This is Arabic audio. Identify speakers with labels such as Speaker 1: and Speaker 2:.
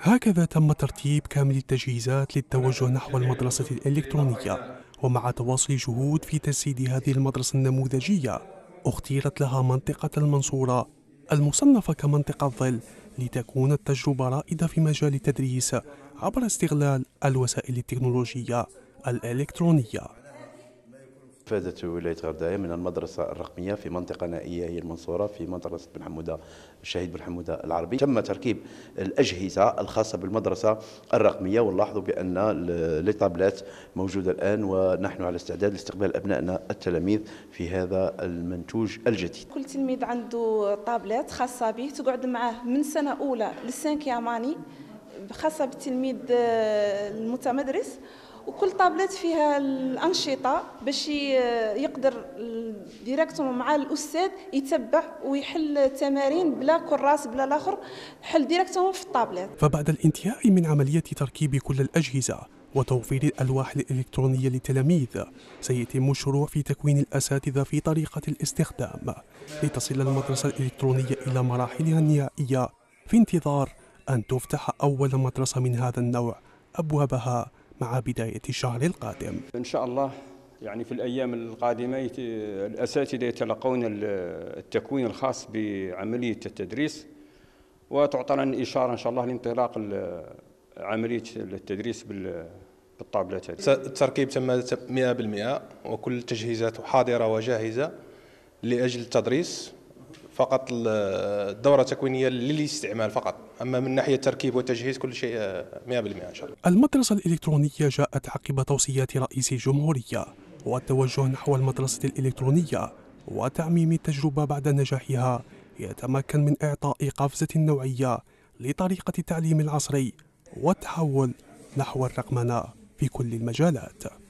Speaker 1: هكذا تم ترتيب كامل التجهيزات للتوجه نحو المدرسة الإلكترونية ومع تواصل جهود في تجسيد هذه المدرسة النموذجية اختيرت لها منطقة المنصورة المصنفة كمنطقة ظل لتكون التجربة رائدة في مجال التدريس عبر استغلال الوسائل التكنولوجية الإلكترونية
Speaker 2: استفادت ولاية غرداية من المدرسة الرقمية في منطقة نائية هي المنصورة في منطقة بن حمودة الشهيد بن حمودة العربي تم تركيب الأجهزة الخاصة بالمدرسة الرقمية ونلاحظوا بأن الطابلات موجودة الآن ونحن على استعداد لاستقبال أبنائنا التلاميذ في هذا المنتوج الجديد
Speaker 3: كل تلميذ عنده طابلات خاصة به تقعد معاه من سنة أولى للسانكياماني خاصه بالتلميذ آه، المتمدرس وكل طابلات فيها الانشطه باش آه، يقدر ديريكتوم مع الاستاذ يتبع ويحل التمارين بلا كراس بلا الاخر حل ديريكتوم في الطابلات
Speaker 1: فبعد الانتهاء من عمليه تركيب كل الاجهزه وتوفير الألواح الإلكترونية للتلاميذ سيتم الشروع في تكوين الأساتذة في طريقة الاستخدام لتصل المدرسة الإلكترونية إلى مراحلها النهائية في انتظار أن تفتح أول مدرسة من هذا النوع أبوابها مع بداية الشهر القادم
Speaker 2: إن شاء الله يعني في الأيام القادمة الأساتذة يتلقون التكوين الخاص بعملية التدريس وتعطى لنا إشارة إن شاء الله لانطلاق عملية التدريس بالطابلات
Speaker 4: التركيب تم 100% وكل التجهيزات حاضرة وجاهزة لأجل التدريس فقط الدوره التكوينيه للاستعمال فقط اما من ناحيه التركيب والتجهيز كل شيء 100% آه، ان شاء الله
Speaker 1: المدرسه الالكترونيه جاءت عقب توصيات رئيس الجمهوريه والتوجه نحو المدرسه الالكترونيه وتعميم التجربه بعد نجاحها يتمكن من اعطاء قفزه نوعيه لطريقه التعليم العصري والتحول نحو الرقمنه في كل المجالات